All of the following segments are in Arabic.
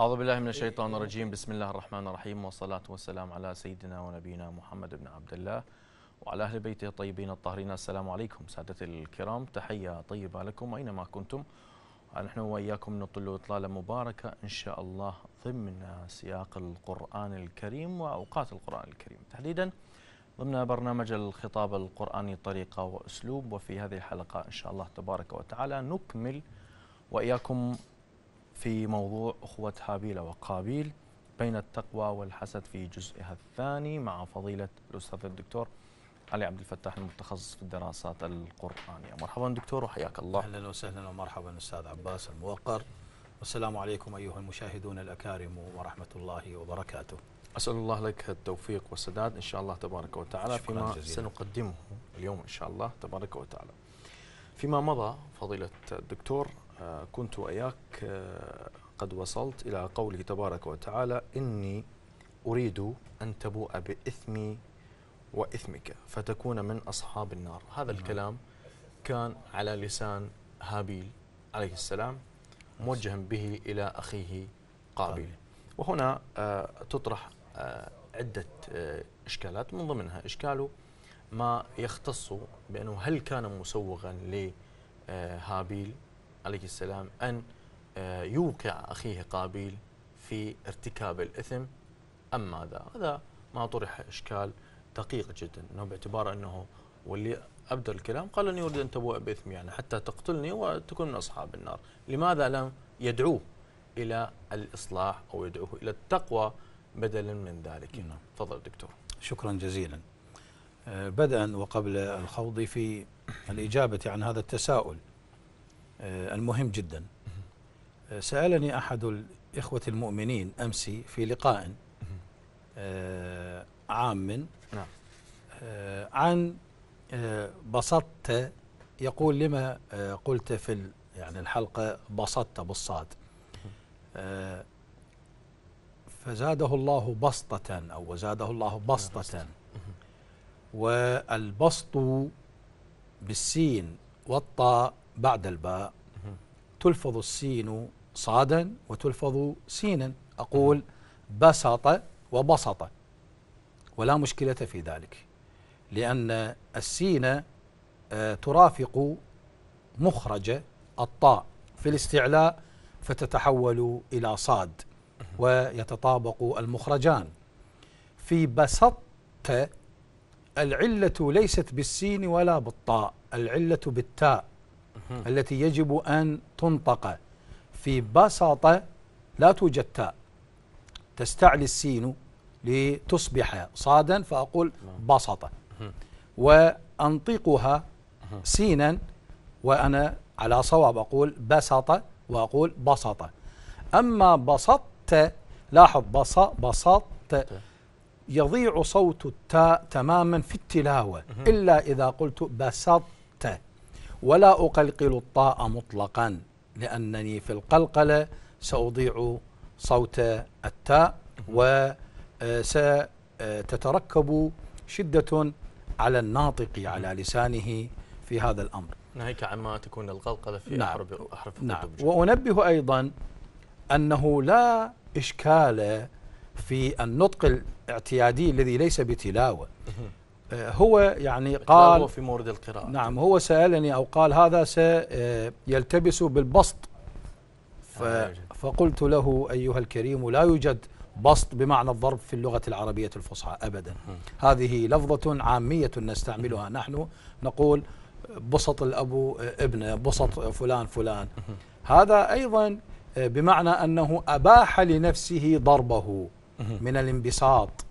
أعوذ بالله من الشيطان الرجيم بسم الله الرحمن الرحيم والصلاة والسلام على سيدنا ونبينا محمد بن عبد الله وعلى أهل بيته الطيبين الطاهرين السلام عليكم سادة الكرام تحية طيبة لكم أينما كنتم نحن وإياكم نطل إطلالة مباركة إن شاء الله ضمن سياق القرآن الكريم وأوقات القرآن الكريم تحديدا ضمن برنامج الخطاب القرآني طريقة وأسلوب وفي هذه الحلقة إن شاء الله تبارك وتعالى نكمل وإياكم في موضوع أخوة هابيل وقابيل بين التقوى والحسد في جزئها الثاني مع فضيلة الأستاذ الدكتور علي عبد الفتاح المتخصص في الدراسات القرآنية مرحبا دكتور وحياك الله أهلا وسهلا ومرحبا أستاذ عباس الموقر والسلام عليكم أيها المشاهدون الأكارم ورحمة الله وبركاته أسأل الله لك التوفيق والسداد إن شاء الله تبارك وتعالى فيما جزيلا. سنقدمه اليوم إن شاء الله تبارك وتعالى فيما مضى فضيلة الدكتور كنت وإياك آه، قد وصلت إلى قوله تبارك وتعالى إني أريد أن تبوء بإثمي وإثمك فتكون من أصحاب النار هذا نعم. الكلام كان على لسان هابيل عليه السلام موجها به إلى أخيه قابيل طيب. وهنا آه، تطرح آه، عدة إشكالات من ضمنها إشكاله ما يختص بأنه هل كان مسوغا لهابيل عليه السلام أن آه، يوقع أخيه قابيل في ارتكاب الإثم أم ماذا هذا ما طرح إشكال دقيق جدا أنه باعتبار أنه واللي أبدأ الكلام قال أني أريد أن تبوء بإثمي يعني حتى تقتلني وتكون من أصحاب النار لماذا لم يدعوه إلى الإصلاح أو يدعوه إلى التقوى بدلا من ذلك نعم. تفضل دكتور شكرا جزيلا آه، بدءا وقبل الخوض في الإجابة عن هذا التساؤل آه، المهم جدا آه، سألني أحد الإخوة المؤمنين أمس في لقاء آه، عام نعم. عن بسطت يقول لما قلت في يعني الحلقة بسطت بالصاد فزاده الله بسطة أو وزاده الله بسطة والبسط بالسين والطاء بعد الباء تلفظ السين صادا وتلفظ سينا أقول بسط وبسط ولا مشكلة في ذلك لأن السين آه، ترافق مخرج الطاء في الاستعلاء فتتحول إلى صاد ويتطابق المخرجان في بسطت العلة ليست بالسين ولا بالطاء العلة بالتاء التي يجب أن تنطق في بساطة لا توجد تاء تستعلي السين لتصبح صادا فأقول نعم. بساطة وأنطقها سينا وأنا على صواب أقول بساطة وأقول بساطة أما بسطت لاحظ بسطت يضيع صوت التاء تماما في التلاوة إلا إذا قلت بسطت ولا أقلقل الطاء مطلقا لأنني في القلقلة سأضيع صوت التاء وستتركب آه، شدة على الناطق على لسانه في هذا الأمر ناهيك عما تكون القلقلة في نعم أحرف, أحرف نعم وأنبه أيضا أنه لا إشكال في النطق الاعتيادي الذي ليس بتلاوة آه، هو يعني قال في مورد القراءة نعم هو سألني أو قال هذا سيلتبس آه، بالبسط آه، فقلت له أيها الكريم لا يوجد بسط بمعنى الضرب في اللغة العربية الفصحى أبدا هذه لفظة عامية نستعملها نحن نقول بسط الأب ابنه بسط فلان فلان هذا أيضا بمعنى أنه أباح لنفسه ضربه من الانبساط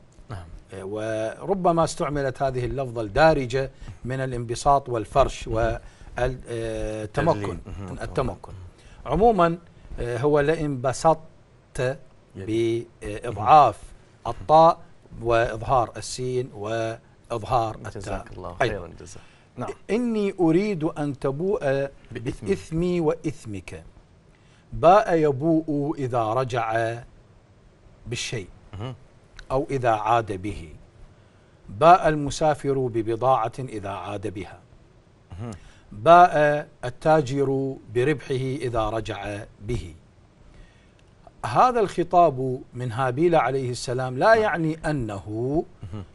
وربما استعملت هذه اللفظة الدارجة من الانبساط والفرش والتمكن التمكن عموما آه، هو لئن بسطت بإضعاف الطاء وإظهار السين وإظهار التاء جزاك الله طيب. خيرا جزاك نعم. إني أريد أن تبوء بإثمي وإثمك باء يبوء إذا رجع بالشيء أو إذا عاد به باء المسافر ببضاعة إذا عاد بها باء التاجر بربحه إذا رجع به هذا الخطاب من هابيل عليه السلام لا يعني أنه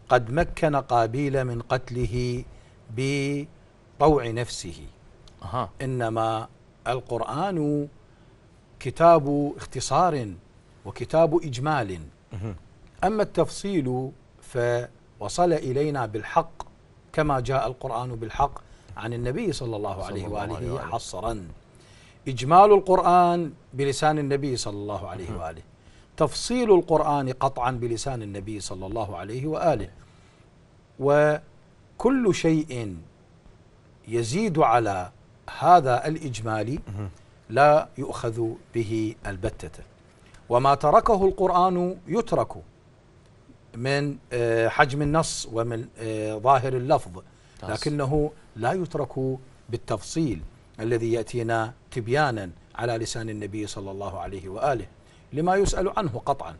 قد مكن قابيل من قتله بطوع نفسه إنما القرآن كتاب اختصار وكتاب إجمال أما التفصيل فوصل إلينا بالحق كما جاء القرآن بالحق عن النبي صلى الله عليه صلى وآله حصرا إجمال القرآن بلسان النبي صلى الله عليه وآله تفصيل القرآن قطعا بلسان النبي صلى الله عليه وآله وكل شيء يزيد على هذا الإجمال لا يؤخذ به البتة وما تركه القرآن يترك من آه، حجم النص ومن آه، ظاهر اللفظ لكنه لا يترك بالتفصيل الذي يأتينا تبيانا على لسان النبي صلى الله عليه وآله لما يسأل عنه قطعا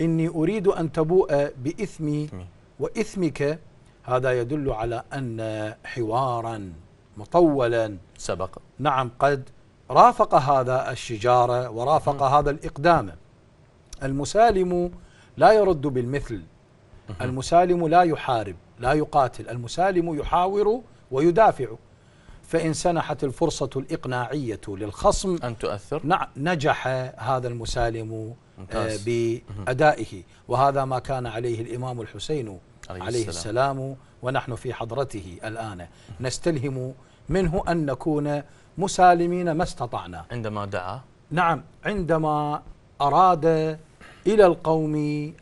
إني أريد أن تبوء بإثمي وإثمك هذا يدل على أن حوارا مطولا سبق نعم قد رافق هذا الشجارة ورافق م. هذا الإقدام المسالم لا يرد بالمثل المسالم لا يحارب لا يقاتل المسالم يحاور ويدافع فإن سنحت الفرصة الإقناعية للخصم أن تؤثر نجح هذا المسالم آه، ممتاز. بأدائه وهذا ما كان عليه الإمام الحسين عليه, عليه السلام. السلام ونحن في حضرته الآن نستلهم منه أن نكون مسالمين ما استطعنا عندما دعا نعم عندما أراد إلى القوم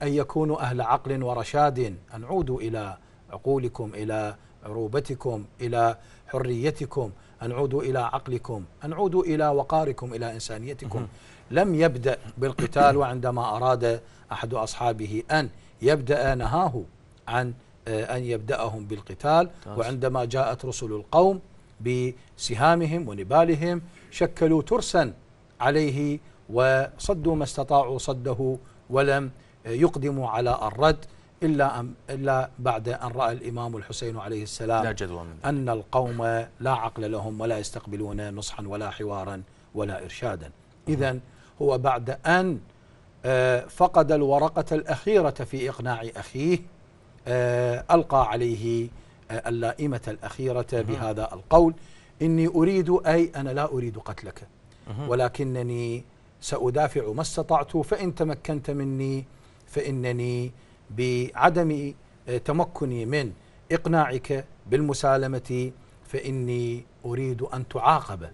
أن يكونوا أهل عقل ورشاد أن عودوا إلى عقولكم إلى عروبتكم إلى حريتكم أن عودوا إلى عقلكم أن عودوا إلى وقاركم إلى إنسانيتكم لم يبدأ بالقتال وعندما أراد أحد أصحابه أن يبدأ نهاه عن آه، أن يبدأهم بالقتال وعندما جاءت رسل القوم بسهامهم ونبالهم شكلوا ترسا عليه وصدوا ما استطاعوا صده ولم يقدموا على الرد إلا, أم إلا بعد أن رأى الإمام الحسين عليه السلام لا جدوى من أن القوم لا عقل لهم ولا يستقبلون نصحا ولا حوارا ولا إرشادا إذا هو بعد أن آه، فقد الورقة الأخيرة في إقناع أخيه آه، ألقى عليه آه، اللائمة الأخيرة بهذا القول إني أريد أي أنا لا أريد قتلك ولكنني سأدافع ما استطعت فإن تمكنت مني فإنني بعدم آه، تمكني من إقناعك بالمسالمة فإني أريد أن تعاقب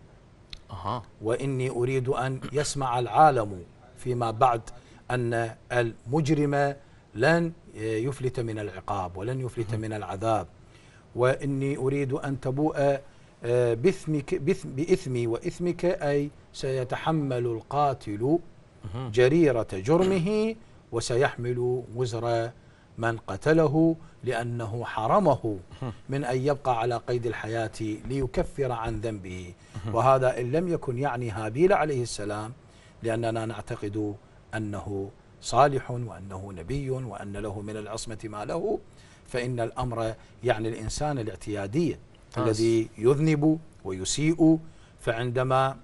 وإني أريد أن يسمع العالم فيما بعد أن المجرم لن آه، يفلت من العقاب ولن يفلت من العذاب وإني أريد أن تبوء آه، بإثمك بإثم بإثمي وإثمك أي سيتحمل القاتل جريرة جرمه وسيحمل وزر من قتله لأنه حرمه من أن يبقى على قيد الحياة ليكفر عن ذنبه وهذا إن لم يكن يعني هابيل عليه السلام لأننا نعتقد أنه صالح وأنه نبي وأن له من العصمة ما له فإن الأمر يعني الإنسان الاعتيادية الذي يذنب ويسيء فعندما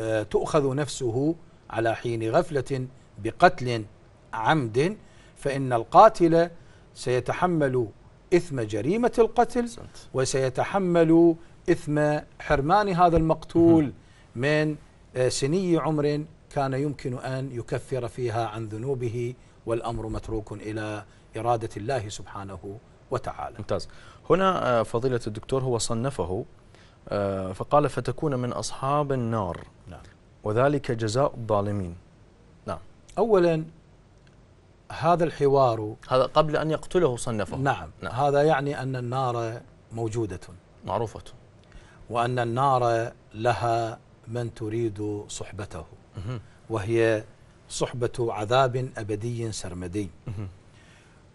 آه، تؤخذ نفسه على حين غفلة بقتل عمد فإن القاتل سيتحمل إثم جريمة القتل وسيتحمل إثم حرمان هذا المقتول من آه، سني عمر كان يمكن أن يكفر فيها عن ذنوبه والأمر متروك إلى إرادة الله سبحانه وتعالى ممتاز هنا آه، فضيلة الدكتور هو صنفه آه، فقال فتكون من أصحاب النار نعم. وذلك جزاء الظالمين نعم أولا هذا الحوار هذا قبل أن يقتله صنفه نعم, نعم. هذا يعني أن النار موجودة معروفة وأن النار لها من تريد صحبته وهي صحبة عذاب أبدي سرمدي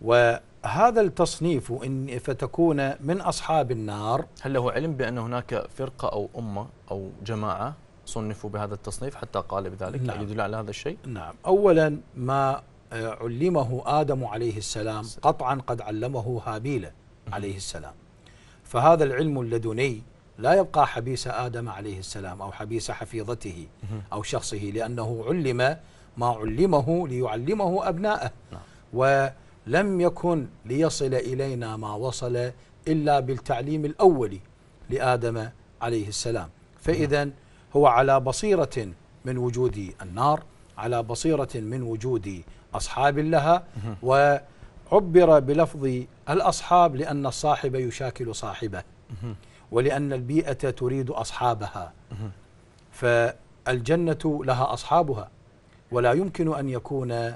وأن هذا التصنيف إن فتكون من أصحاب النار هل له علم بأن هناك فرقة أو أمة أو جماعة صنفوا بهذا التصنيف حتى قال بذلك نعم. يدل على هذا الشيء نعم أولا ما علمه آدم عليه السلام قطعا قد علمه هابيل عليه السلام فهذا العلم اللدني لا يبقى حبيس آدم عليه السلام أو حبيس حفيظته أو شخصه لأنه علم ما علمه ليعلمه أبناءه نعم. لم يكن ليصل إلينا ما وصل إلا بالتعليم الأولي لآدم عليه السلام فإذا هو على بصيرة من وجود النار على بصيرة من وجود أصحاب لها وعبر بلفظ الأصحاب لأن الصاحب يشاكل صاحبه ولأن البيئة تريد أصحابها فالجنة لها أصحابها ولا يمكن أن يكون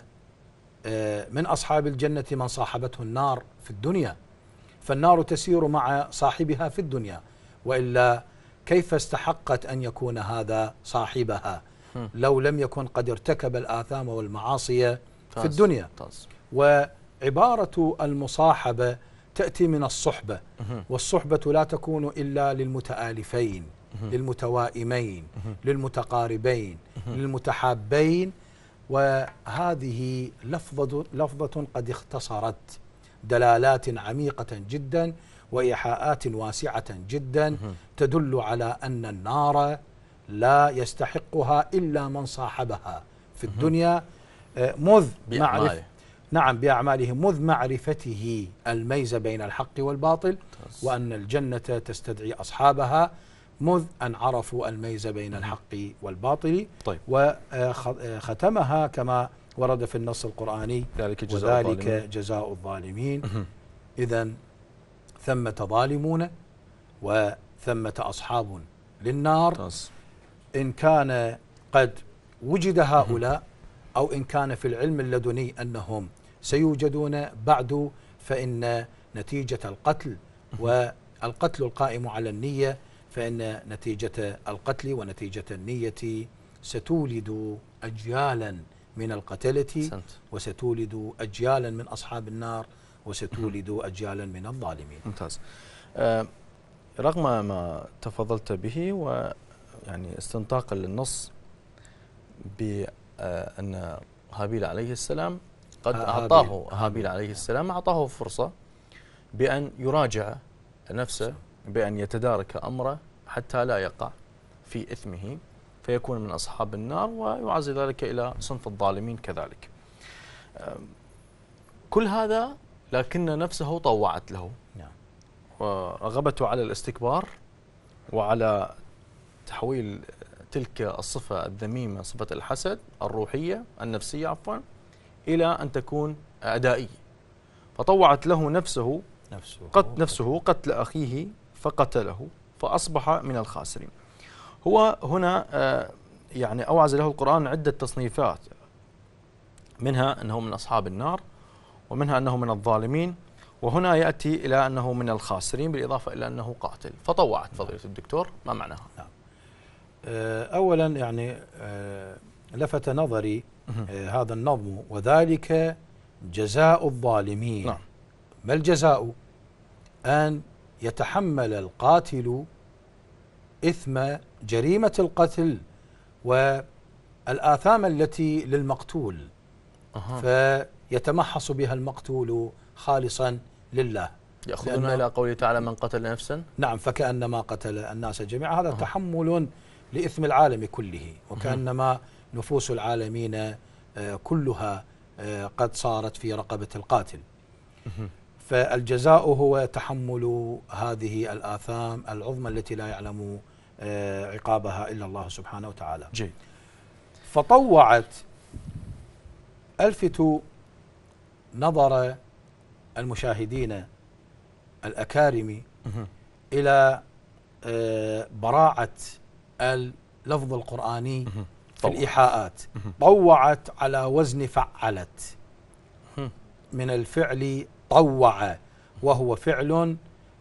آه، من أصحاب الجنة من صاحبته النار في الدنيا فالنار تسير مع صاحبها في الدنيا وإلا كيف استحقت أن يكون هذا صاحبها لو لم يكن قد ارتكب الآثام والمعاصي في الدنيا وعبارة المصاحبة تأتي من الصحبة والصحبة لا تكون إلا للمتآلفين للمتوائمين للمتقاربين للمتحابين وهذه لفظة, لفظة قد اختصرت دلالات عميقة جدا وإيحاءات واسعة جدا تدل على أن النار لا يستحقها إلا من صاحبها في الدنيا آه، مذ معرف نعم بأعماله مذ معرفته الميز بين الحق والباطل وأن الجنة تستدعي أصحابها منذ أن عرفوا الميز بين الحق والباطل طيب. وختمها كما ورد في النص القرآني ذلك جزاء وذلك الظالمين. جزاء الظالمين إذا ثمة ظالمون وثمة أصحاب للنار إن كان قد وجد هؤلاء أو إن كان في العلم اللدني أنهم سيوجدون بعد فإن نتيجة القتل والقتل القائم على النية فإن نتيجة القتل ونتيجة النية ستولد أجيالا من القتلة وستولد أجيالا من أصحاب النار وستولد أجيالا من الظالمين ممتاز آه، رغم ما تفضلت به ويعني استنطاقا للنص بأن آه، هابيل عليه السلام قد آه، هابيل أعطاه هابيل عليه السلام أعطاه فرصة بأن يراجع نفسه بأن يتدارك أمره حتى لا يقع في إثمه فيكون من أصحاب النار ويعزي ذلك إلى صنف الظالمين كذلك كل هذا لكن نفسه طوعت له نعم. ورغبته على الاستكبار وعلى تحويل تلك الصفة الذميمة صفة الحسد الروحية النفسية عفوا إلى أن تكون أدائية فطوعت له نفسه, نفسه قتل نفسه قتل أخيه فقتله فأصبح من الخاسرين هو هنا آه، يعني أوعز له القرآن عدة تصنيفات منها أنه من أصحاب النار ومنها أنه من الظالمين وهنا يأتي إلى أنه من الخاسرين بالإضافة إلى أنه قاتل فطوعت فضيلة الدكتور ما معناها نعم. آه، أولا يعني آه، لفت نظري هذا النظم وذلك جزاء الظالمين نعم. ما الجزاء أن يتحمل القاتل إثم جريمة القتل والآثام التي للمقتول أه. فيتمحص بها المقتول خالصا لله يأخذنا إلى قوله تعالى من قتل نفسا نعم فكأنما قتل الناس جميعا هذا أه. تحمل لإثم العالم كله وكأنما نفوس العالمين آه، كلها آه، قد صارت في رقبة القاتل فالجزاء هو تحمل هذه الآثام العظمى التي لا يعلم آه، عقابها إلا الله سبحانه وتعالى جيد فطوعت ألفت نظر المشاهدين الأكارم إلى آه، براعة اللفظ القرآني في الإيحاءات طوعت على وزن فعلت من الفعل طوع وهو فعل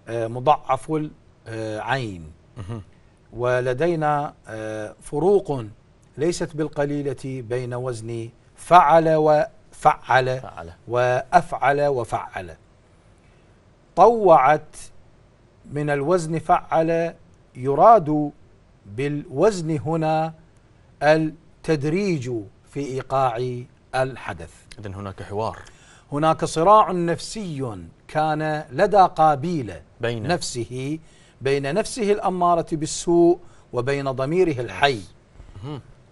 آه، مضعف العين ولدينا آه، فروق ليست بالقليلة بين وزن فعل وفعل وأفعل وفعل طوعت من الوزن فعل يراد بالوزن هنا التدريج في إيقاع الحدث إذن هناك حوار هناك صراع نفسي كان لدى قابيل بين نفسه بين نفسه الأمارة بالسوء وبين ضميره الحي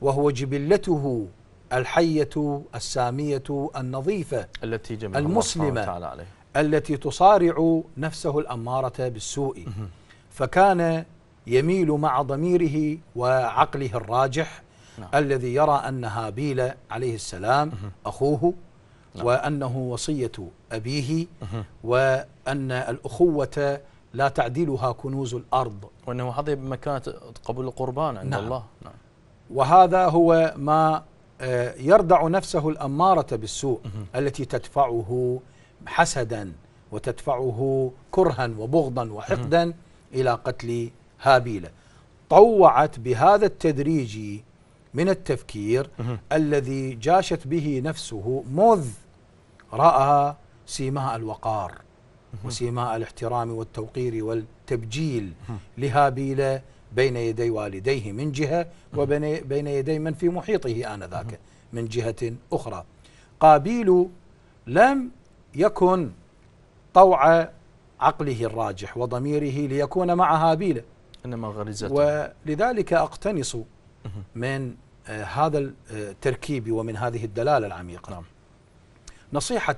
وهو جبلته الحية السامية النظيفة التي جميل المسلمة الله عليه التي تصارع نفسه الأمارة بالسوء فكان يميل مع ضميره وعقله الراجح نعم. الذي يرى أن هابيل عليه السلام أخوه نعم. وأنه وصية أبيه وأن الأخوة لا تعدلها كنوز الأرض وأنه حظي بمكانة قبول القربان عند نعم. الله نعم. وهذا هو ما آه، يردع نفسه الأمارة بالسوء التي تدفعه حسدا وتدفعه كرها وبغضا وحقدا إلى قتل هابيل طوعت بهذا التدريج من التفكير الذي جاشت به نفسه مذ رأى سيماء الوقار وسيماء الاحترام والتوقير والتبجيل لهابيل بين يدي والديه من جهة وبين يدي من في محيطه آنذاك من جهة أخرى قابيل لم يكن طوع عقله الراجح وضميره ليكون مع هابيل إنما غريزته ولذلك أقتنص من آه، هذا التركيب آه، ومن هذه الدلالة العميقة نعم. نصيحة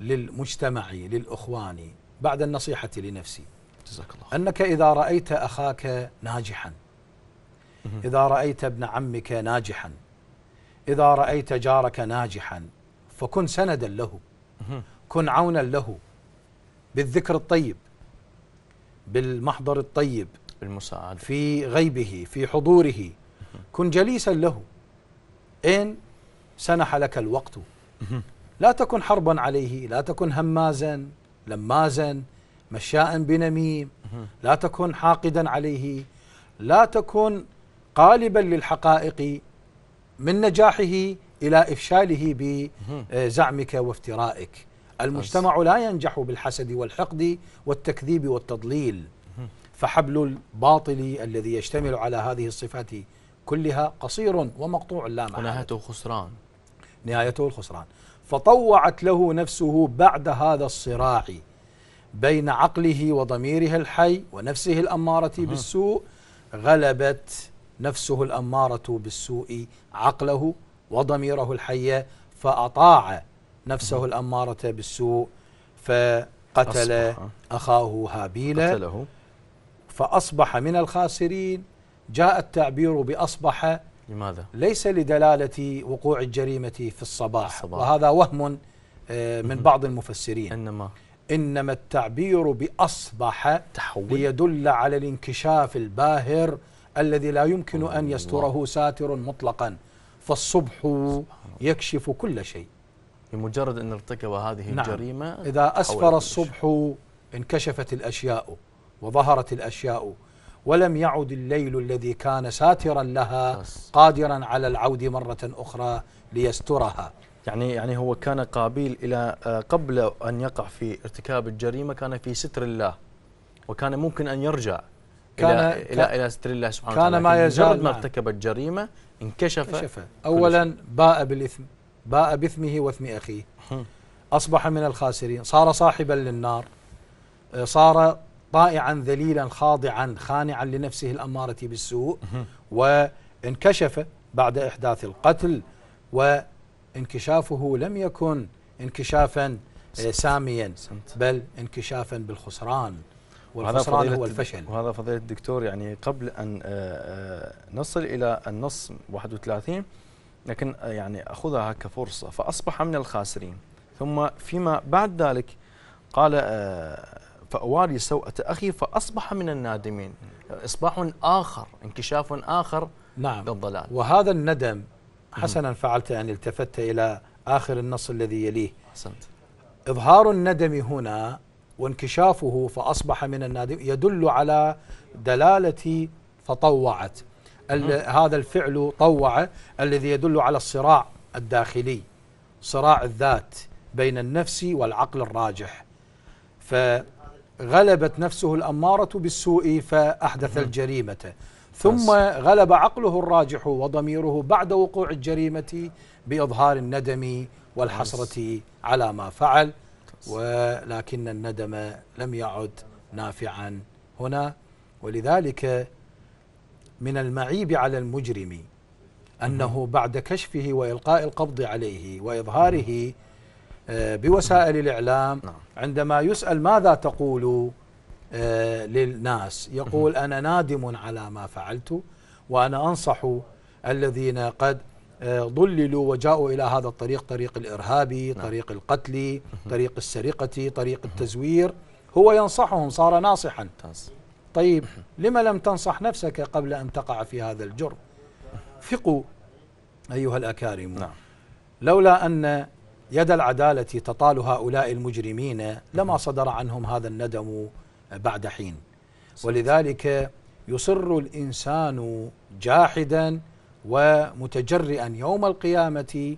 للمجتمع للأخوان بعد النصيحة لنفسي جزاك الله أنك إذا رأيت أخاك ناجحا إذا رأيت ابن عمك ناجحا إذا رأيت جارك ناجحا فكن سندا له كن عونا له بالذكر الطيب بالمحضر الطيب بالمساعدة في غيبه في حضوره كن جليسا له إن سنح لك الوقت لا تكن حربا عليه لا تكن همازا لمازا مشاء بنميم لا تكن حاقدا عليه لا تكن قالبا للحقائق من نجاحه إلى إفشاله بزعمك آه، وافترائك المجتمع لا ينجح بالحسد والحقد والتكذيب والتضليل فحبل الباطل الذي يشتمل على هذه الصفات كلها قصير ومقطوع لا محالة ونهايته خسران نهايته الخسران فطوعت له نفسه بعد هذا الصراع بين عقله وضميره الحي ونفسه الأمارة أه. بالسوء غلبت نفسه الأمارة بالسوء عقله وضميره الحي فأطاع نفسه الأمارة بالسوء فقتل أصبح. أخاه هابيل قتله فأصبح من الخاسرين جاء التعبير بأصبح لماذا؟ ليس لدلالة وقوع الجريمة في الصباح, الصباح. وهذا وهم آه، من بعض المفسرين إنما إنما التعبير بأصبح تحول ليدل على الانكشاف الباهر الذي لا يمكن أن يستره ساتر مطلقا فالصبح يكشف كل شيء بمجرد أن ارتكب هذه نعم الجريمة إذا أسفر الصبح انكشفت الأشياء وظهرت الأشياء ولم يعد الليل الذي كان ساترا لها قادرا على العود مرة أخرى ليسترها يعني يعني هو كان قابيل إلى آه، قبل أن يقع في ارتكاب الجريمة كان في ستر الله وكان ممكن أن يرجع كان إلى, كان إلى, إلى ستر الله سبحانه وتعالى كان ما يزال ما ارتكب الجريمة انكشف كشف. أولا باء بالإثم باء بإثمه وإثم أخيه أصبح من الخاسرين صار صاحبا للنار آه، صار طائعا ذليلا خاضعا خانعا لنفسه الأمارة بالسوء وانكشف بعد إحداث القتل وانكشافه لم يكن انكشافا آه، ساميا بل انكشافا بالخسران والخسران هو الفشل وهذا فضيلة الدكتور يعني قبل أن آه، آه، نصل إلى النص 31 لكن يعني أخذها كفرصة فأصبح من الخاسرين ثم فيما بعد ذلك قال فأواري سوءة أخي فأصبح من النادمين إصباح آخر انكشاف آخر نعم للضلال وهذا الندم حسنا فعلت أن يعني التفت إلى آخر النص الذي يليه حسنت. إظهار الندم هنا وانكشافه فأصبح من النادم يدل على دلالة فطوعت هذا الفعل طوع الذي يدل على الصراع الداخلي صراع الذات بين النفس والعقل الراجح ف غلبت نفسه الأمارة بالسوء فأحدث نعم. الجريمة ثم غلب عقله الراجح وضميره بعد وقوع الجريمة بإظهار الندم والحسرة على ما فعل ولكن الندم لم يعد نافعا هنا ولذلك من المعيب على المجرم أنه نعم. بعد كشفه وإلقاء القبض عليه وإظهاره نعم. آه، بوسائل الإعلام نعم. عندما يسأل ماذا تقول آه، للناس يقول أنا نادم على ما فعلت وأنا أنصح الذين قد آه، ضللوا وجاءوا إلى هذا الطريق طريق الإرهابي نعم. طريق القتل طريق السرقة طريق التزوير هو ينصحهم صار ناصحا طيب لما لم تنصح نفسك قبل أن تقع في هذا الجرم ثقوا أيها الأكارم نعم. لولا أن يد العدالة تطال هؤلاء المجرمين لما صدر عنهم هذا الندم بعد حين ولذلك يصر الإنسان جاحدا ومتجرئا يوم القيامة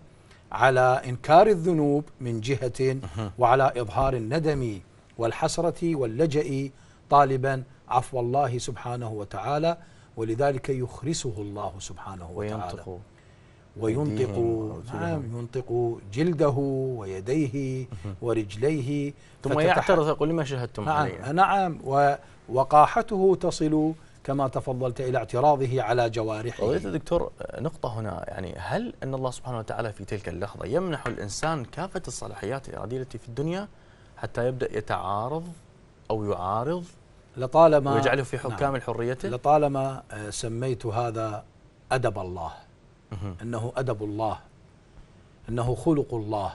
على إنكار الذنوب من جهة وعلى إظهار الندم والحسرة واللجأ طالبا عفو الله سبحانه وتعالى ولذلك يخرسه الله سبحانه وتعالى وينطق وينطق نعم ينطق جلده ويديه ورجليه ثم يعترض يقول لما شهدتم نعم علي نعم ووقاحته تصل كما تفضلت الى اعتراضه على جوارحه. قضيه دكتور نقطه هنا يعني هل ان الله سبحانه وتعالى في تلك اللحظه يمنح الانسان كافه الصلاحيات الاراديه التي في الدنيا حتى يبدا يتعارض او يعارض لطالما ويجعله في حكام نعم حريته؟ لطالما آه، سميت هذا ادب الله. أنه أدب الله أنه خلق الله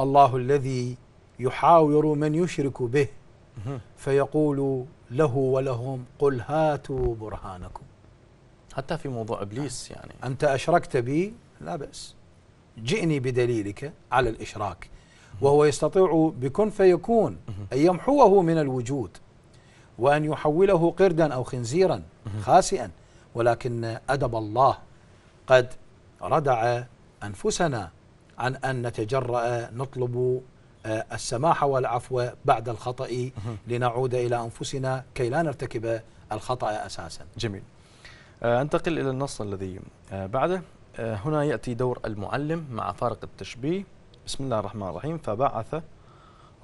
الله الذي يحاور من يشرك به فيقول له ولهم قل هاتوا برهانكم حتى في موضوع ابليس نعم. يعني انت اشركت بي لا باس جئني بدليلك على الاشراك وهو يستطيع بكن فيكون ان يمحوه من الوجود وان يحوله قردا او خنزيرا خاسئا ولكن ادب الله قد ردع أنفسنا عن أن نتجرأ نطلب آه، السماح والعفو بعد الخطأ لنعود إلى أنفسنا كي لا نرتكب الخطأ أساسا جميل آه، أنتقل إلى النص الذي آه، بعده هنا يأتي دور المعلم مع فارق التشبيه بسم الله الرحمن الرحيم فبعث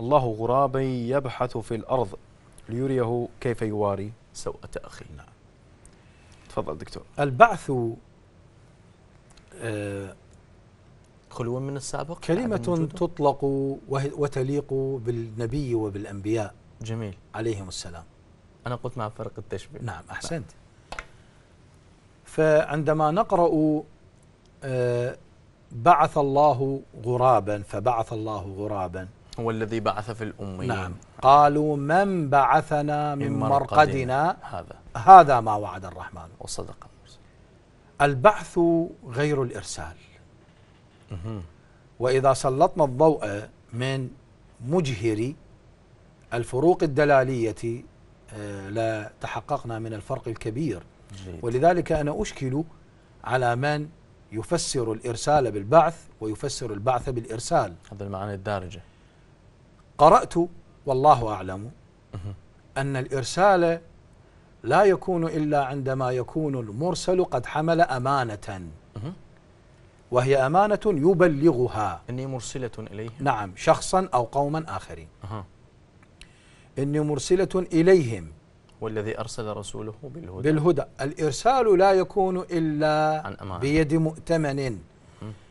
الله غرابا يبحث في الأرض ليريه كيف يواري سوءة أخيه نعم تفضل دكتور البعث آه، خلوا من السابق كلمة تطلق وتليق بالنبي وبالأنبياء جميل عليهم السلام أنا قلت مع فرق التشبيه نعم, نعم. أحسنت فعندما نقرأ آه، بعث الله غرابا فبعث الله غرابا هو الذي بعث في الأمين نعم قالوا من بعثنا من, مرقدنا, مرقدنا هذا هذا ما وعد الرحمن وصدق البعث غير الإرسال وإذا سلطنا الضوء من مجهر الفروق الدلالية آه، لا تحققنا من الفرق الكبير جيد. ولذلك أنا أشكل على من يفسر الإرسال بالبعث ويفسر البعث بالإرسال هذا المعاني الدارجة قرأت والله أعلم أن الإرسال لا يكون إلا عندما يكون المرسل قد حمل أمانة وهي أمانة يبلغها إني مرسلة إليهم نعم شخصا أو قوما آخرين أه. إني مرسلة إليهم والذي أرسل رسوله بالهدى بالهدى الإرسال لا يكون إلا عن أمانة. بيد مؤتمن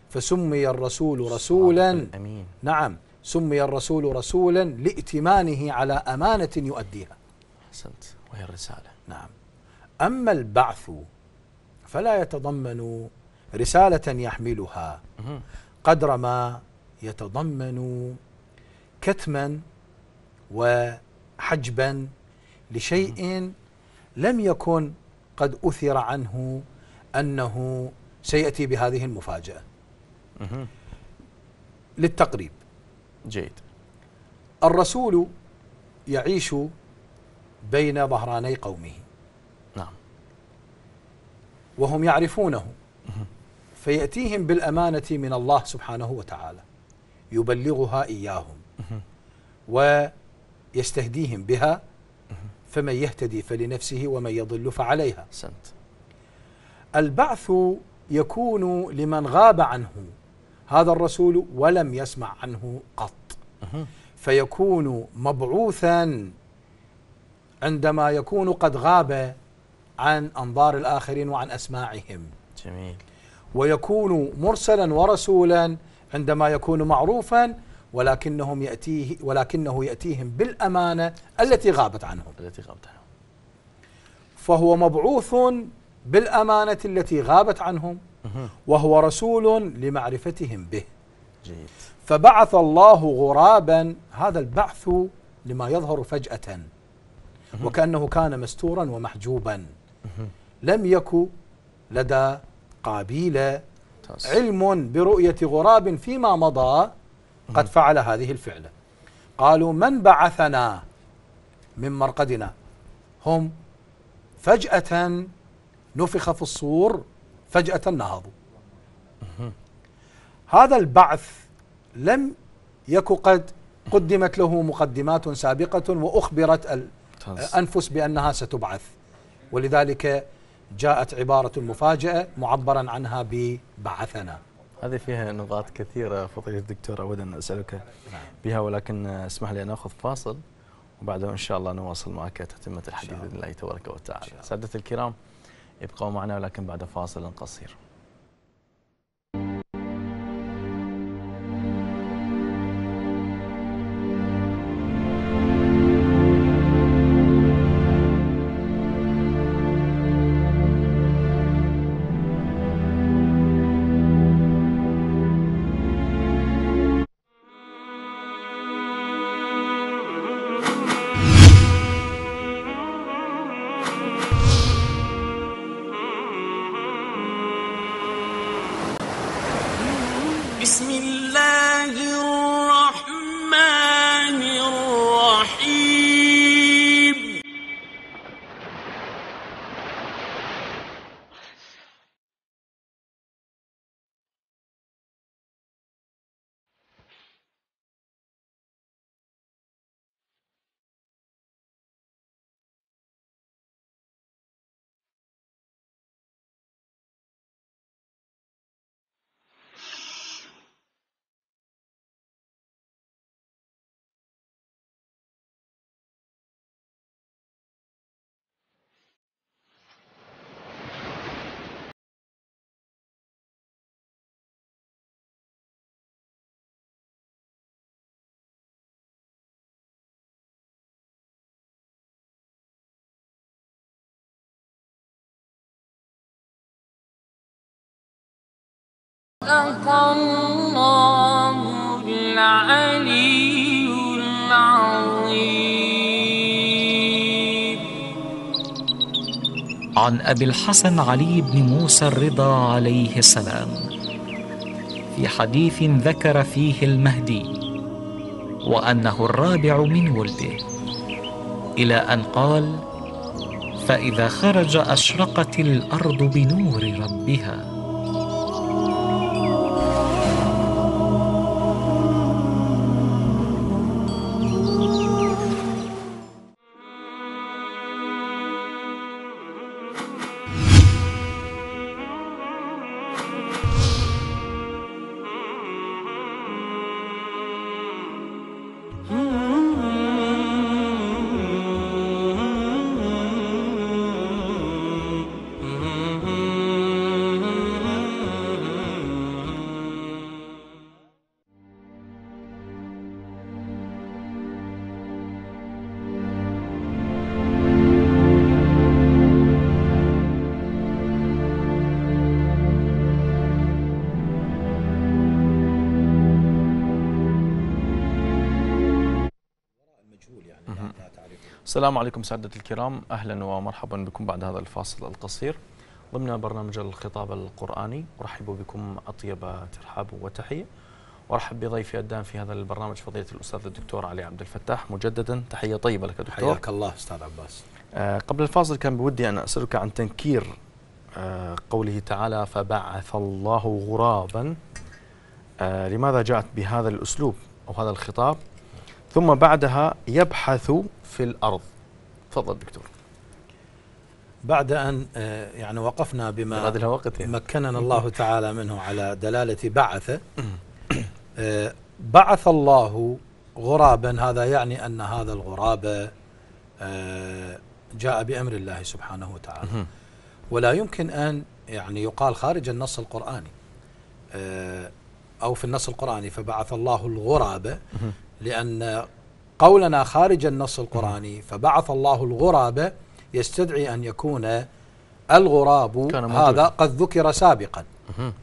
فسمي الرسول رسولا أمين. نعم سمي الرسول رسولا لائتمانه على أمانة يؤديها أحسنت وهي الرسالة نعم أما البعث فلا يتضمن رسالة يحملها قدر ما يتضمن كتما وحجبا لشيء لم يكن قد أثر عنه أنه سيأتي بهذه المفاجأة للتقريب جيد الرسول يعيش بين ظهراني قومه وهم يعرفونه فيأتيهم بالأمانة من الله سبحانه وتعالى يبلغها إياهم ويستهديهم بها فمن يهتدي فلنفسه ومن يضل فعليها سنت البعث يكون لمن غاب عنه هذا الرسول ولم يسمع عنه قط فيكون مبعوثا عندما يكون قد غاب عن أنظار الآخرين وعن أسماعهم جميل ويكون مرسلا ورسولا عندما يكون معروفا ولكنهم يأتيه ولكنه يأتيهم بالأمانة التي غابت عنهم التي غابت عنهم فهو مبعوث بالأمانة التي غابت عنهم وهو رسول لمعرفتهم به جيد. فبعث الله غرابا هذا البعث لما يظهر فجأة وكأنه كان مستورا ومحجوبا لم يكن لدى قابيل علم برؤية غراب فيما مضى قد فعل هذه الفعلة قالوا من بعثنا من مرقدنا هم فجأة نفخ في الصور فجأة نهضوا هذا البعث لم يكن قد قدمت له مقدمات سابقة وأخبرت الأنفس بأنها ستبعث ولذلك جاءت عبارة المفاجأة معبرا عنها ببعثنا هذه فيها نقاط كثيرة فضيلة الدكتور أود أن أسألك بها ولكن اسمح لي أن أخذ فاصل وبعده إن شاء الله نواصل معك تتمة الحديث بإذن الله تبارك وتعالى سادة الكرام ابقوا معنا ولكن بعد فاصل قصير صدق الله العلي العظيم عن أبي الحسن علي بن موسى الرضا عليه السلام في حديث ذكر فيه المهدي وأنه الرابع من ولده إلى أن قال فإذا خرج أشرقت الأرض بنور ربها السلام عليكم سادة الكرام أهلا ومرحبا بكم بعد هذا الفاصل القصير ضمن برنامج الخطاب القرآني أرحب بكم أطيب ترحاب وتحية وارحب بضيفي الدام في هذا البرنامج فضيله الاستاذ الدكتور علي عبد الفتاح مجددا تحيه طيبه لك دكتور حياك الله استاذ عباس آه قبل الفاصل كان بودي ان اسالك عن تنكير آه قوله تعالى فبعث الله غرابا آه لماذا جاءت بهذا الاسلوب او هذا الخطاب ثم بعدها يبحث في الأرض تفضل دكتور بعد أن آه، يعني وقفنا بما يعني. مكننا الله تعالى منه على دلالة بعثة آه، بعث الله غرابا هذا يعني أن هذا الغراب آه، جاء بأمر الله سبحانه وتعالى ولا يمكن أن يعني يقال خارج النص القرآني أو في النص القرآني فبعث الله الغراب لأن قولنا خارج النص القرآني فبعث الله الغراب يستدعي أن يكون الغراب هذا قد ذكر سابقا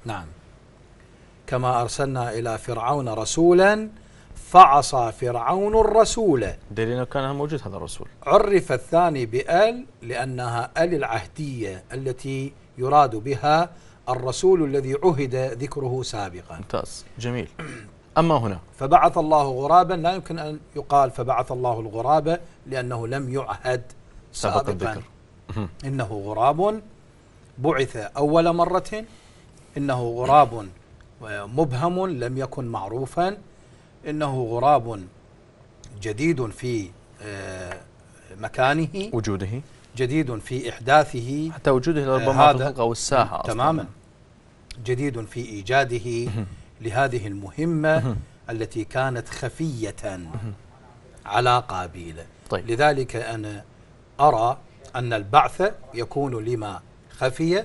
نعم كما أرسلنا إلى فرعون رسولا فعصى فرعون الرسول دليل أنه كان موجود هذا الرسول عرف الثاني بأل لأنها أل العهدية التي يراد بها الرسول الذي عهد ذكره سابقا ممتاز جميل أما هنا فبعث الله غرابا لا يمكن أن يقال فبعث الله الغراب لأنه لم يعهد سابقا الذكر. إنه غراب بعث أول مرة إنه غراب مبهم لم يكن معروفا إنه غراب جديد في آه، مكانه وجوده جديد في إحداثه حتى وجوده ربما آه، في الساحة والساعة تماما جديد في إيجاده لهذه المهمة التي كانت خفية على قابيلة طيب. لذلك أنا أرى أن البعث يكون لما خفي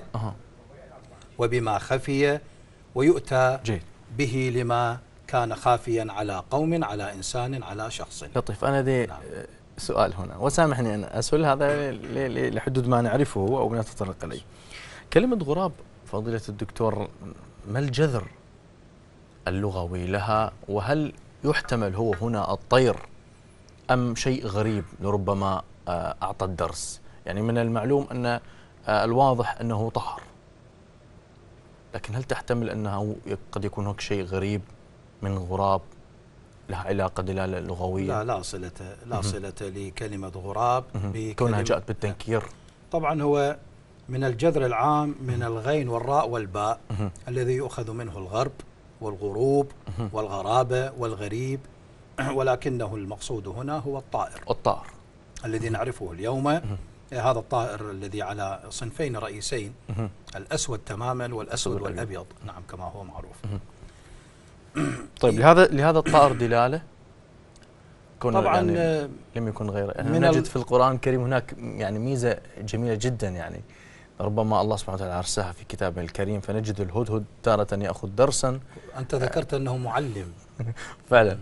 وبما خفي ويؤتى جيد. به لما كان خافيا على قوم على إنسان على شخص لطيف أنا دي نعم. سؤال هنا وسامحني أن أسأل هذا لحدود ما نعرفه أو نتطرق إليه كلمة غراب فضيلة الدكتور ما الجذر اللغوي لها وهل يحتمل هو هنا الطير أم شيء غريب لربما آه، أعطى الدرس يعني من المعلوم أن آه، الواضح أنه طهر لكن هل تحتمل أنه قد يكون هناك شيء غريب من غراب لها علاقة دلالة لغوية لا لا صلة لا صلة لكلمة غراب كونها جاءت بالتنكير طبعا هو من الجذر العام من الغين والراء والباء الذي يؤخذ منه الغرب والغروب والغرابة والغريب ولكنه المقصود هنا هو الطائر الطائر الذي نعرفه اليوم إيه، هذا الطائر الذي على صنفين رئيسين الأسود تماما والأسود والأبيض نعم كما هو معروف طيب إيه. لهذا لهذا الطائر دلاله؟ كونه طبعا يعني آه، لم يكن غيره نجد في القران الكريم هناك يعني ميزه جميله جدا يعني ربما الله سبحانه وتعالى أرساها في كتابه الكريم فنجد الهدهد تارة يأخذ درسا أنت ذكرت أنه معلم فعلا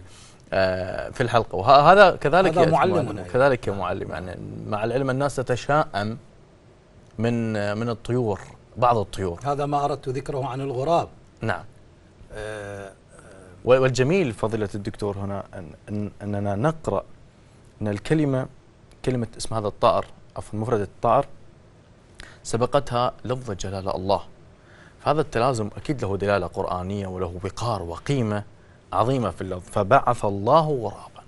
آه، في الحلقة وهذا كذلك هذا معلمنا كذلك يا معلم يعني مع العلم الناس تتشائم من من الطيور بعض الطيور هذا ما أردت ذكره عن الغراب نعم أه, آه. والجميل فضيلة الدكتور هنا أن, أن أننا نقرأ أن الكلمة كلمة اسم هذا الطائر عفوا مفردة الطائر سبقتها لفظ جلال الله فهذا التلازم أكيد له دلالة قرآنية وله وقار وقيمة عظيمة في اللفظ فبعث الله غرابا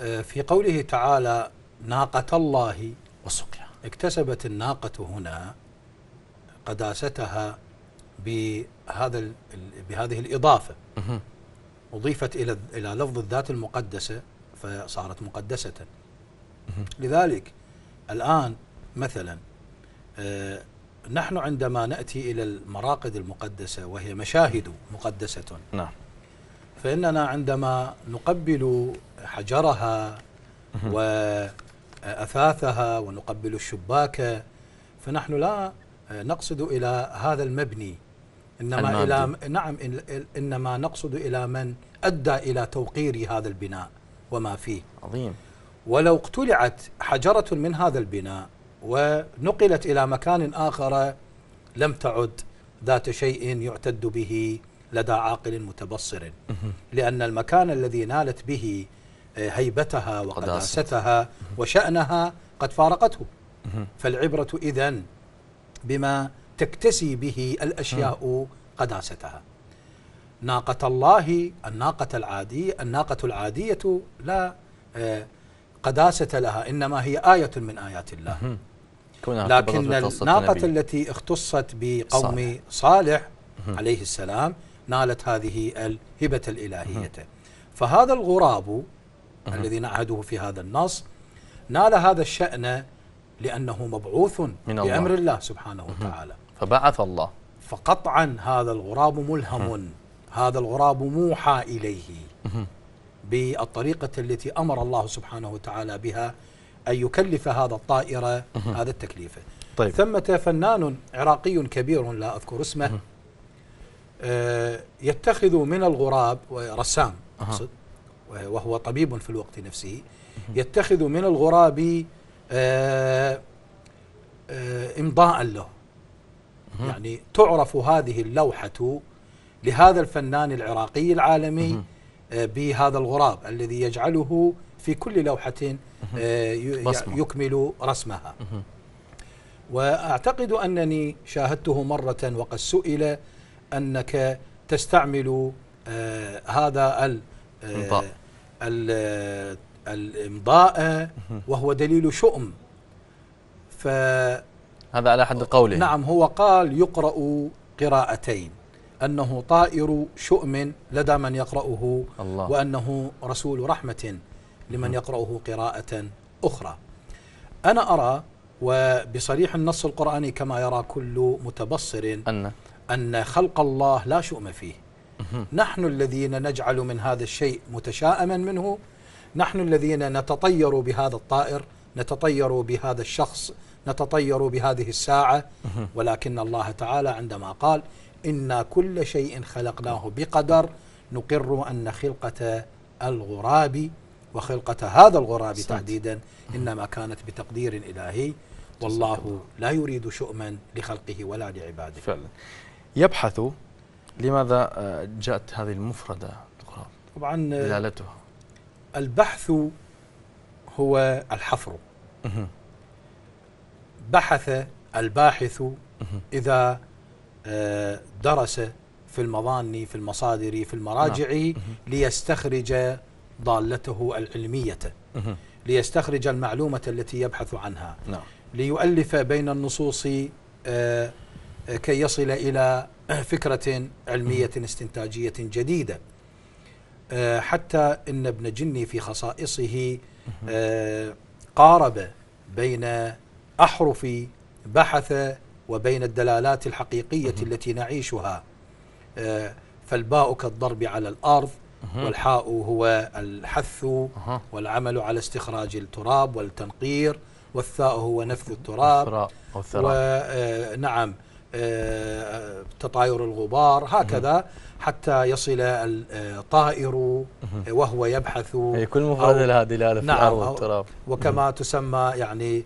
آه، في قوله تعالى ناقة الله وسقيا اكتسبت الناقة هنا قداستها بهذا بهذه الإضافة أضيفت إلى إلى لفظ الذات المقدسة فصارت مقدسة لذلك الآن مثلا آه، نحن عندما نأتي إلى المراقد المقدسة وهي مشاهد مقدسة نعم فإننا عندما نقبل حجرها وأثاثها ونقبل الشباك فنحن لا آه، نقصد إلى هذا المبني إنما إلى نعم إنما نقصد إلى من أدى إلى توقير هذا البناء وما فيه عظيم ولو اقتلعت حجرة من هذا البناء ونقلت إلى مكان آخر لم تعد ذات شيء يعتد به لدى عاقل متبصر لأن المكان الذي نالت به آه، هيبتها وقداستها وشأنها قد فارقته فالعبرة إذا بما تكتسي به الأشياء قداستها ناقة الله الناقة العادية الناقة العادية لا آه، قداسة لها إنما هي آية من آيات الله لكن الناقة التي اختصت بقوم صالح, صالح عليه السلام نالت هذه الهبة الإلهية فهذا الغراب الذي نعهده في هذا النص نال هذا الشأن لأنه مبعوث من الله. بأمر الله سبحانه وتعالى فبعث الله فقطعا هذا الغراب ملهم هذا الغراب موحى إليه بالطريقة التي أمر الله سبحانه وتعالى بها أن يكلف هذا الطائرة هذا التكليف طيب. ثمة فنان عراقي كبير لا أذكر اسمه آه يتخذ من الغراب رسام أقصد وهو طبيب في الوقت نفسه يتخذ من الغراب آه، آه، إمضاء له يعني تعرف هذه اللوحة لهذا الفنان العراقي العالمي آه، بهذا الغراب الذي يجعله في كل لوحة آه، يكمل رسمها وأعتقد أنني شاهدته مرة وقد سئل أنك تستعمل آه، هذا الإمضاء آه، وهو دليل شؤم ف هذا على حد قوله نعم هو قال يقرأ قراءتين أنه طائر شؤم لدى من يقرأه الله وأنه رسول رحمة لمن يقرأه قراءة أخرى أنا أرى وبصريح النص القرآني كما يرى كل متبصر أن أن خلق الله لا شؤم فيه نحن الذين نجعل من هذا الشيء متشائما منه نحن الذين نتطير بهذا الطائر نتطير بهذا الشخص نتطير بهذه الساعة ولكن الله تعالى عندما قال إنا كل شيء خلقناه بقدر نقر أن خلقة الغراب وخلقة هذا الغراب صحيح. تحديدا إنما كانت بتقدير إلهي والله لا يريد شؤما لخلقه ولا لعباده فعلا يبحث لماذا آه، جاءت هذه المفردة الغراب طبعا آه، دلالتها البحث هو الحفر بحث الباحث إذا آه، درس في المظاني في المصادر في المراجع نعم. ليستخرج ضالته العلمية ليستخرج المعلومة التي يبحث عنها نعم. ليؤلف بين النصوص آه، آه، كي يصل إلى فكرة علمية استنتاجية جديدة آه، حتى إن ابن جني في خصائصه قارب بين أحرف بحث وبين الدلالات الحقيقية التي نعيشها فالباء كالضرب على الأرض والحاء هو الحث والعمل على استخراج التراب والتنقير والثاء هو نفث التراب ونعم آه، آه، تطاير الغبار هكذا حتى يصل الطائر آه، وهو يبحث أي كل مفرد لها دلالة في نعم، الأرض والتراب وكما تسمى يعني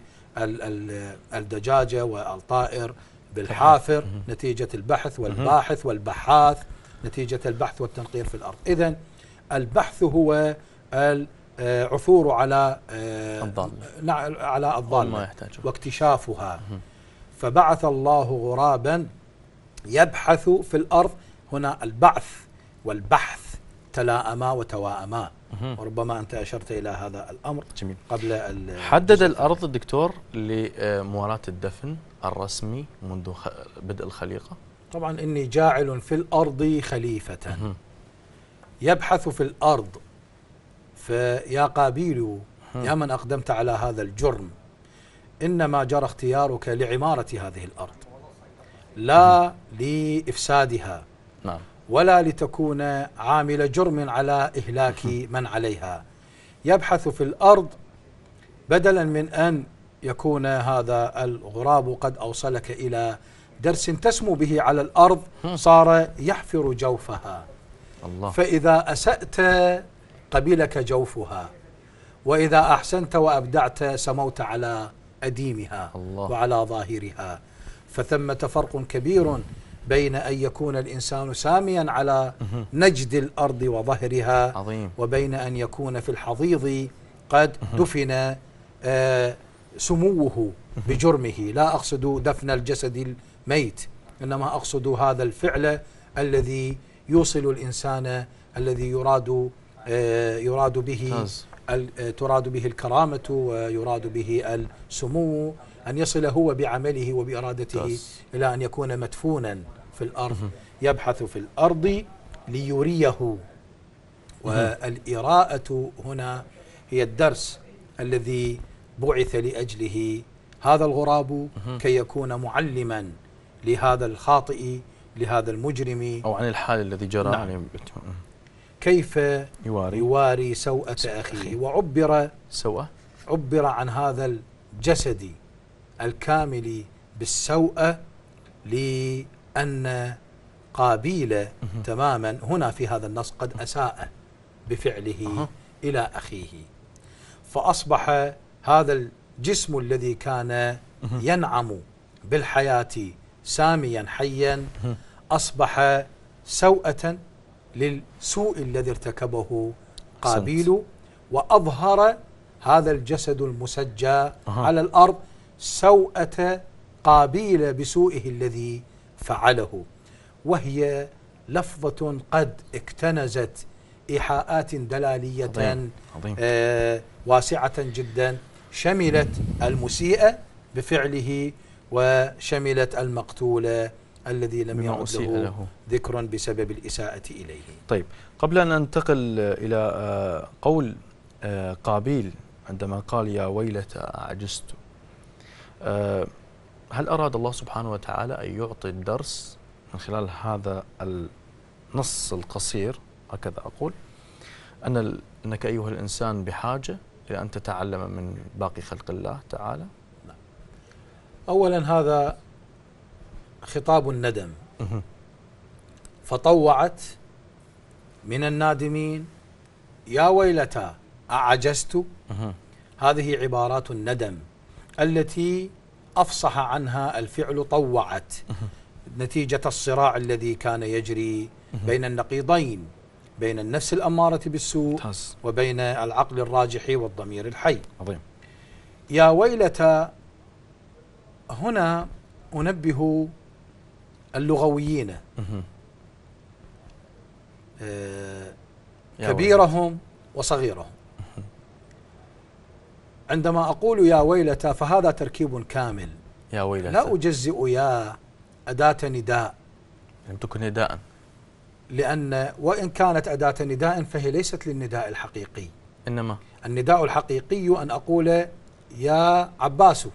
الدجاجة والطائر بالحافر نتيجة البحث والباحث والبحاث نتيجة البحث والتنقير في الأرض إذا البحث هو العثور آه، على آه، الضالة على الضالة واكتشافها فبعث الله غرابا يبحث في الأرض هنا البعث والبحث تلاءما وتواءما وربما أنت أشرت إلى هذا الأمر جميل. قبل حدد الأرض الدكتور لموالاة آه، الدفن الرسمي منذ بدء الخليقة طبعا إني جاعل في الأرض خليفة يبحث في الأرض فيا قابيل يا من أقدمت على هذا الجرم إنما جرى اختيارك لعمارة هذه الأرض لا لإفسادها نعم ولا لتكون عامل جرم على إهلاك من عليها يبحث في الأرض بدلا من أن يكون هذا الغراب قد أوصلك إلى درس تسمو به على الأرض صار يحفر جوفها الله فإذا أسأت قبلك جوفها وإذا أحسنت وأبدعت سموت على أديمها الله وعلى ظاهرها فثمة فرق كبير بين أن يكون الإنسان ساميا على نجد الأرض وظهرها عظيم وبين أن يكون في الحضيض قد دفن آه، سموه بجرمه لا أقصد دفن الجسد ميت إنما أقصد هذا الفعل الذي يوصل الإنسان الذي يراد آه، يراد به آه، تراد به الكرامة ويراد به السمو أن يصل هو بعمله وبإرادته إلى أن يكون مدفونا في الأرض يبحث في الأرض ليريه والإراءة هنا هي الدرس الذي بعث لأجله هذا الغراب كي يكون معلما لهذا الخاطئ لهذا المجرم أو عن الحال الذي جرى نعم. كيف يواري, يواري سوءة أخيه وعبر سوءة عبر عن هذا الجسد الكامل بالسوءة لأن قابيل تماما هنا في هذا النص قد أساء بفعله أه. إلى أخيه فأصبح هذا الجسم الذي كان ينعم بالحياة ساميا حيا أصبح سوءة للسوء الذي ارتكبه قابيل وأظهر هذا الجسد المسجى أه. على الأرض سوءة قابيل بسوئه الذي فعله وهي لفظة قد اكتنزت إيحاءات دلالية عظيم. عظيم. آه واسعة جدا شملت المسيئة بفعله وشملت المقتول الذي لم يعد له, له ذكر بسبب الإساءة إليه طيب قبل أن ننتقل إلى آه، قول آه، قابيل عندما قال يا ويلتى عجزت آه، هل أراد الله سبحانه وتعالى أن يعطي الدرس من خلال هذا النص القصير هكذا أقول أن أنك أيها الإنسان بحاجة إلى أن تتعلم من باقي خلق الله تعالى اولا هذا خطاب الندم فطوعت من النادمين يا ويلتا اعجزت هذه عبارات الندم التي افصح عنها الفعل طوعت نتيجه الصراع الذي كان يجري بين النقيضين بين النفس الاماره بالسوء وبين العقل الراجح والضمير الحي عظيم يا ويلتا هنا أنبه اللغويين آه، كبيرهم وصغيرهم عندما أقول يا ويلتى فهذا تركيب كامل يا ويلتى لا أجزئ يا أداة نداء لم تكن نداء لأن وإن كانت أداة نداء فهي ليست للنداء الحقيقي إنما النداء الحقيقي أن أقول يا عباس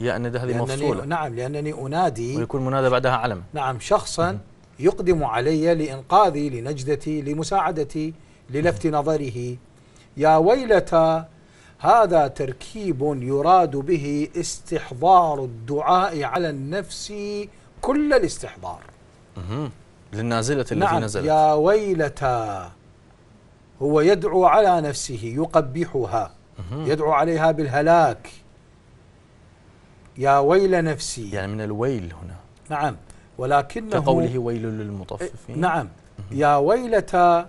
يا يعني أن هذه مفصولة نعم لأنني أنادي ويكون منادى بعدها علم نعم شخصا يقدم علي لإنقاذي لنجدتي لمساعدتي للفت نظره يا ويلتى هذا تركيب يراد به استحضار الدعاء على النفس كل الاستحضار للنازلة التي نعم نزلت يا ويلتى هو يدعو على نفسه يقبحها يدعو عليها بالهلاك يا ويل نفسي يعني من الويل هنا نعم ولكنه كقوله ويل للمطففين نعم يا ويلتا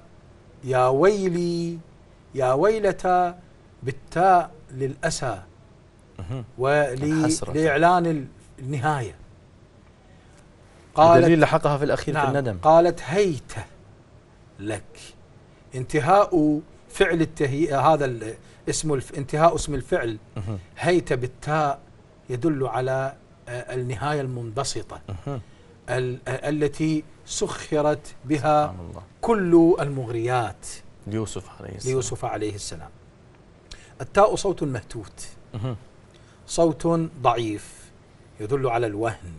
يا ويلي يا ويلتا بالتاء للأسى ولإعلان النهاية قالت الدليل لحقها في الأخير نعم في الندم قالت هيت لك انتهاء فعل التهيئة هذا اسم انتهاء اسم الفعل هيت بالتاء يدل على آه، النهاية المنبسطة آه، التي سخرت بها كل المغريات ليوسف عليه السلام ليوسف عليه السلام التاء صوت مهتوت صوت ضعيف يدل على الوهن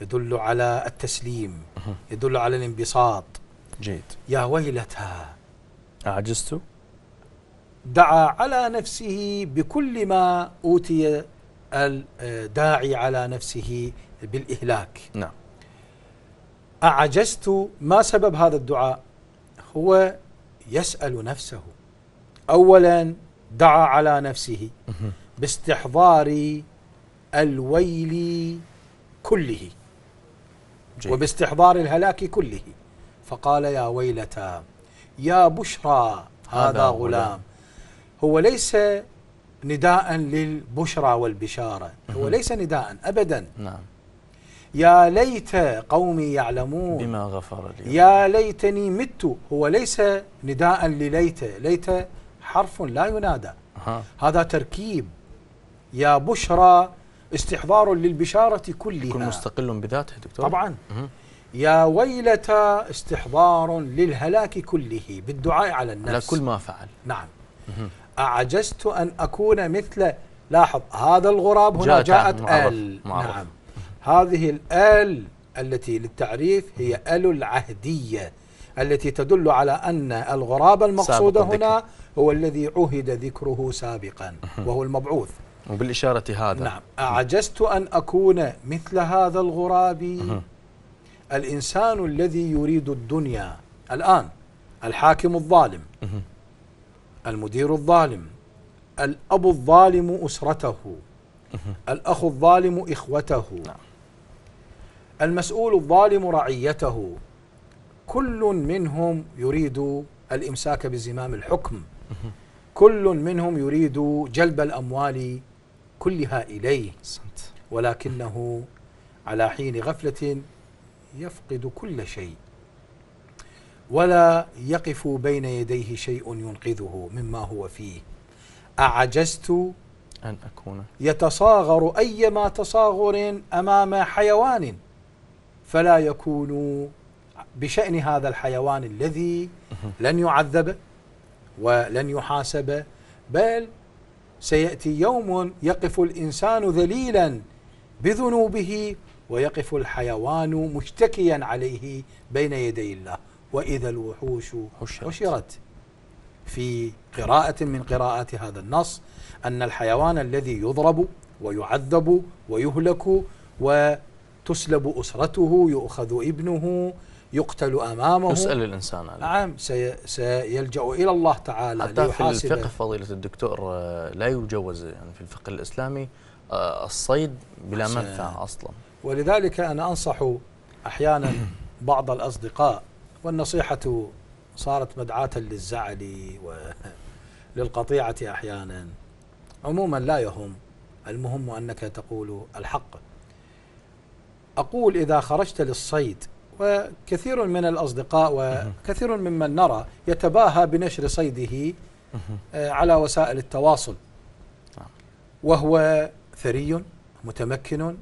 يدل على التسليم يدل على الانبساط جيد يا ويلتها أعجزت دعا على نفسه بكل ما أوتي الداعي على نفسه بالإهلاك نعم أعجزت ما سبب هذا الدعاء هو يسأل نفسه أولا دعا على نفسه باستحضار الويل كله جيد. وباستحضار الهلاك كله فقال يا ويلتى يا بشرى هذا غلام هو ليس نداء للبشرى والبشارة هو ليس نداء أبدا نعم يا ليت قومي يعلمون بما غفر لي يا ليتني مت هو ليس نداء لليت ليت حرف لا ينادى هذا تركيب يا بشرى استحضار للبشارة كلها يكون مستقل بذاته دكتور طبعا يا ويلتى استحضار للهلاك كله بالدعاء على الناس على كل ما فعل نعم أعجزت أن أكون مثل لاحظ هذا الغراب هنا جاءت, جاءت ال معرف نعم هذه الال التي للتعريف هي ال العهديه التي تدل على ان الغراب المقصود هنا هو الذي عهد ذكره سابقا وهو المبعوث وبالاشاره هذا نعم اعجزت ان اكون مثل هذا الغراب الانسان الذي يريد الدنيا الان الحاكم الظالم المدير الظالم الأب الظالم أسرته الأخ الظالم إخوته المسؤول الظالم رعيته كل منهم يريد الإمساك بزمام الحكم كل منهم يريد جلب الأموال كلها إليه ولكنه على حين غفلة يفقد كل شيء ولا يقف بين يديه شيء ينقذه مما هو فيه أعجزت أن أكون يتصاغر أيما تصاغر أمام حيوان فلا يكون بشأن هذا الحيوان الذي لن يعذب ولن يحاسب بل سيأتي يوم يقف الإنسان ذليلا بذنوبه ويقف الحيوان مشتكيا عليه بين يدي الله وإذا الوحوش حشرت, حشرت في قراءة من قراءات هذا النص أن الحيوان الذي يضرب ويعذب ويهلك وتسلب أسرته يؤخذ ابنه يقتل أمامه يسأل الإنسان نعم سي سيلجأ إلى الله تعالى حتى في الفقه فضيلة الدكتور آه، لا يجوز يعني في الفقه الإسلامي آه، الصيد بلا منفعة أصلا ولذلك أنا أنصح أحيانا بعض الأصدقاء والنصيحة صارت مدعاة للزعل وللقطيعة أحيانا عموما لا يهم المهم أنك تقول الحق أقول إذا خرجت للصيد وكثير من الأصدقاء وكثير ممن نرى يتباهى بنشر صيده آه، على وسائل التواصل نعم. وهو ثري متمكن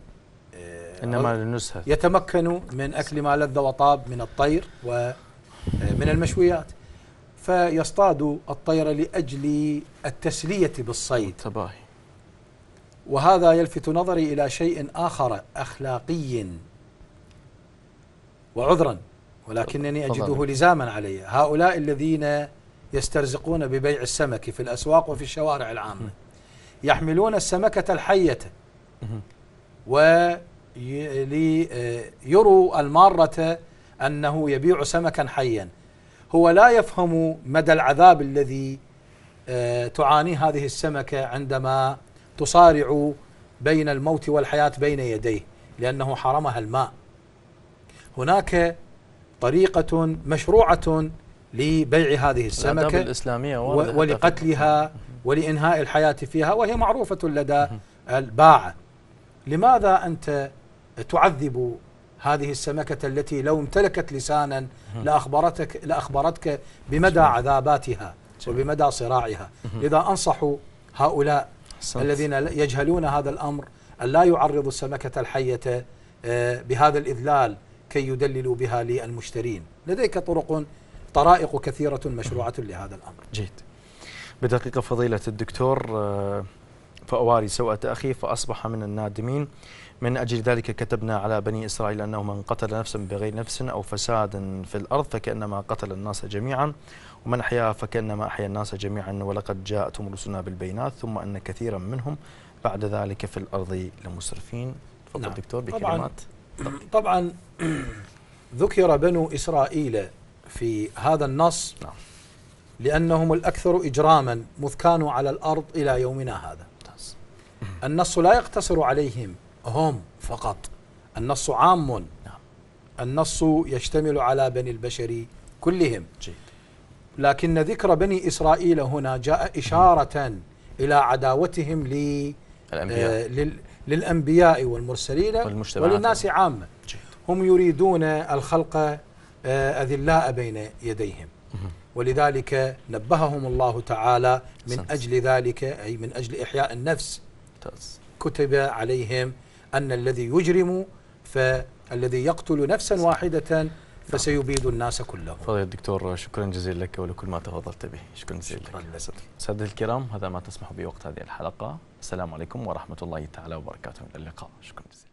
انما للنزهه يتمكنوا من اكل ما لذ وطاب من الطير ومن آه، المشويات فيصطادوا الطير لاجل التسليه بالصيد تباهي وهذا يلفت نظري الى شيء اخر اخلاقي وعذرا ولكنني اجده لزاما علي هؤلاء الذين يسترزقون ببيع السمك في الاسواق وفي الشوارع العامه يحملون السمكه الحيه و ليروا المارة أنه يبيع سمكا حيا هو لا يفهم مدى العذاب الذي آه، تعانيه هذه السمكة عندما تصارع بين الموت والحياة بين يديه لأنه حرمها الماء هناك طريقة مشروعة لبيع هذه السمكة الإسلامية ولقتلها ولإنهاء الحياة فيها وهي معروفة لدى الباعة لماذا أنت تعذب هذه السمكة التي لو امتلكت لسانا لأخبرتك, لأخبرتك بمدى عذاباتها وبمدى صراعها لذا أنصح هؤلاء الذين يجهلون هذا الأمر أن لا يعرضوا السمكة الحية آه، بهذا الإذلال كي يدللوا بها للمشترين لديك طرق طرائق كثيرة مشروعة لهذا الأمر جيد بدقيقة فضيلة الدكتور آه، فأواري سوءة أخي فأصبح من النادمين من أجل ذلك كتبنا على بني إسرائيل أنه من قتل نفسا بغير نفس أو فساد في الأرض فكأنما قتل الناس جميعا ومن أحيا فكأنما أحيا الناس جميعا ولقد جاءتهم رسلنا بالبينات ثم أن كثيرا منهم بعد ذلك في الأرض لمسرفين تفضل نعم. دكتور بكلمات طبعا, طبعا ذكر بنو إسرائيل في هذا النص نعم. لأنهم الأكثر إجراما مذ كانوا على الأرض إلى يومنا هذا النص لا يقتصر عليهم هم فقط النص عام نعم. النص يشتمل على بني البشر كلهم جيد. لكن ذكر بني إسرائيل هنا جاء إشارة إلى عداوتهم للأنبياء, آه، للأنبياء والمرسلين وللناس عامة جيد. هم يريدون الخلق آه، أذلاء بين يديهم ولذلك نبههم الله تعالى من أجل ذلك أي من أجل إحياء النفس كتب عليهم أن الذي يجرم فالذي يقتل نفسا واحدة فسيبيد الناس كلهم فضيلة الدكتور شكرا جزيلا لك ولكل ما تفضلت به شكرا جزيلا شكرا لك سادة الكرام هذا ما تسمح به وقت هذه الحلقة السلام عليكم ورحمة الله تعالى وبركاته إلى اللقاء شكرا جزيلا